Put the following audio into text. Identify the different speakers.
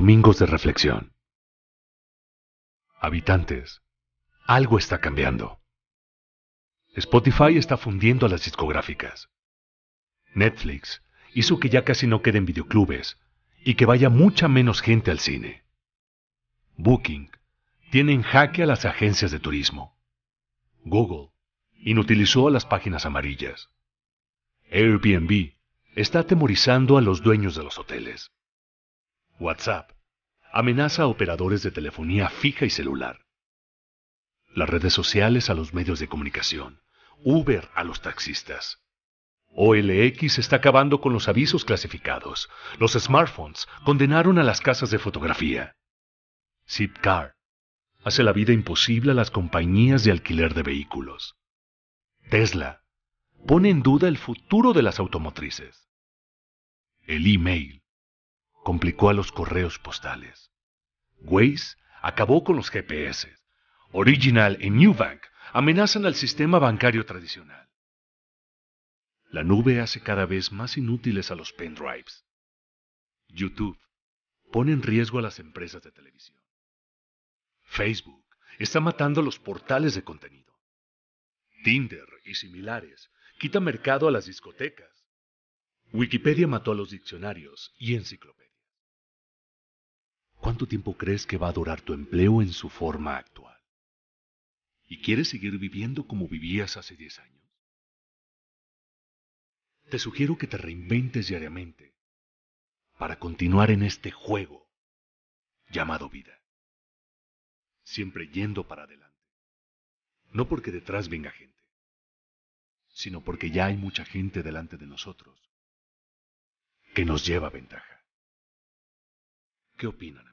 Speaker 1: Domingos de Reflexión. Habitantes, algo está cambiando. Spotify está fundiendo a las discográficas. Netflix hizo que ya casi no queden videoclubes y que vaya mucha menos gente al cine. Booking tiene en jaque a las agencias de turismo. Google inutilizó a las páginas amarillas. Airbnb está atemorizando a los dueños de los hoteles. WhatsApp, amenaza a operadores de telefonía fija y celular. Las redes sociales a los medios de comunicación, Uber a los taxistas. OLX está acabando con los avisos clasificados. Los smartphones condenaron a las casas de fotografía. Zipcar hace la vida imposible a las compañías de alquiler de vehículos. Tesla pone en duda el futuro de las automotrices. El email complicó a los correos postales. Waze acabó con los GPS. Original y Newbank amenazan al sistema bancario tradicional. La nube hace cada vez más inútiles a los pendrives. YouTube pone en riesgo a las empresas de televisión. Facebook está matando los portales de contenido. Tinder y similares quita mercado a las discotecas. Wikipedia mató a los diccionarios y enciclopedias. ¿Cuánto tiempo crees que va a durar tu empleo en su forma actual? ¿Y quieres seguir viviendo como vivías hace 10 años? Te sugiero que te reinventes diariamente para continuar en este juego llamado vida. Siempre yendo para adelante. No porque detrás venga gente, sino porque ya hay mucha gente delante de nosotros que nos lleva ventaja. ¿Qué opinan?